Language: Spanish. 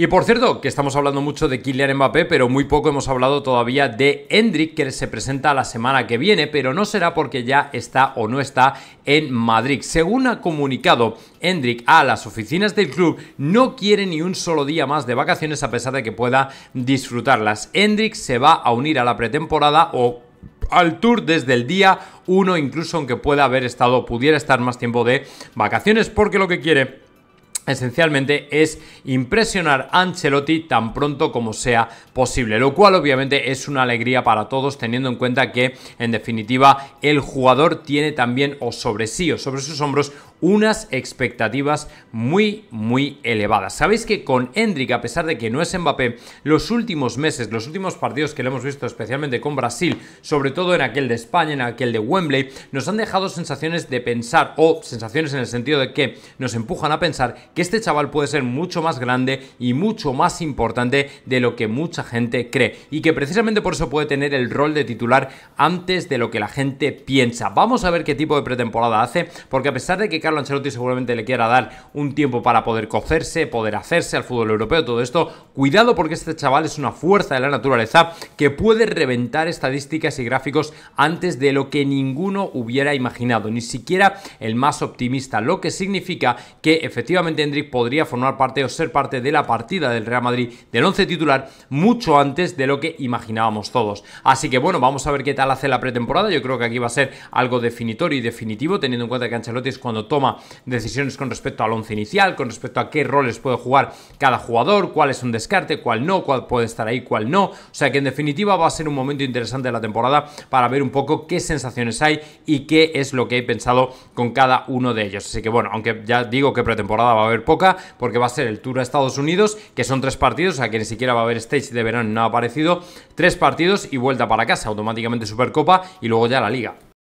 Y por cierto, que estamos hablando mucho de Kylian Mbappé, pero muy poco hemos hablado todavía de Hendrik, que se presenta la semana que viene, pero no será porque ya está o no está en Madrid. Según ha comunicado Hendrik a las oficinas del club, no quiere ni un solo día más de vacaciones a pesar de que pueda disfrutarlas. Hendrik se va a unir a la pretemporada o al tour desde el día 1, incluso aunque pueda haber estado, pudiera estar más tiempo de vacaciones, porque lo que quiere esencialmente es impresionar a Ancelotti tan pronto como sea posible, lo cual obviamente es una alegría para todos teniendo en cuenta que en definitiva el jugador tiene también o sobre sí o sobre sus hombros unas expectativas muy, muy elevadas. Sabéis que con Hendrik, a pesar de que no es Mbappé, los últimos meses, los últimos partidos que lo hemos visto, especialmente con Brasil, sobre todo en aquel de España, en aquel de Wembley, nos han dejado sensaciones de pensar, o sensaciones en el sentido de que nos empujan a pensar que este chaval puede ser mucho más grande y mucho más importante de lo que mucha gente cree y que precisamente por eso puede tener el rol de titular antes de lo que la gente piensa. Vamos a ver qué tipo de pretemporada hace, porque a pesar de que Carlo Ancelotti seguramente le quiera dar un tiempo para poder cocerse, poder hacerse al fútbol europeo, todo esto, cuidado porque este chaval es una fuerza de la naturaleza que puede reventar estadísticas y gráficos antes de lo que ninguno hubiera imaginado, ni siquiera el más optimista, lo que significa que efectivamente podría formar parte o ser parte de la partida del Real Madrid del 11 titular mucho antes de lo que imaginábamos todos. Así que bueno, vamos a ver qué tal hace la pretemporada. Yo creo que aquí va a ser algo definitorio y definitivo, teniendo en cuenta que Ancelotti es cuando toma decisiones con respecto al once inicial, con respecto a qué roles puede jugar cada jugador, cuál es un descarte, cuál no, cuál puede estar ahí, cuál no. O sea que en definitiva va a ser un momento interesante de la temporada para ver un poco qué sensaciones hay y qué es lo que he pensado con cada uno de ellos. Así que bueno, aunque ya digo que pretemporada va a a haber poca, porque va a ser el Tour a Estados Unidos, que son tres partidos, o sea que ni siquiera va a haber stage de verano, ha aparecido tres partidos y vuelta para casa, automáticamente Supercopa y luego ya la Liga.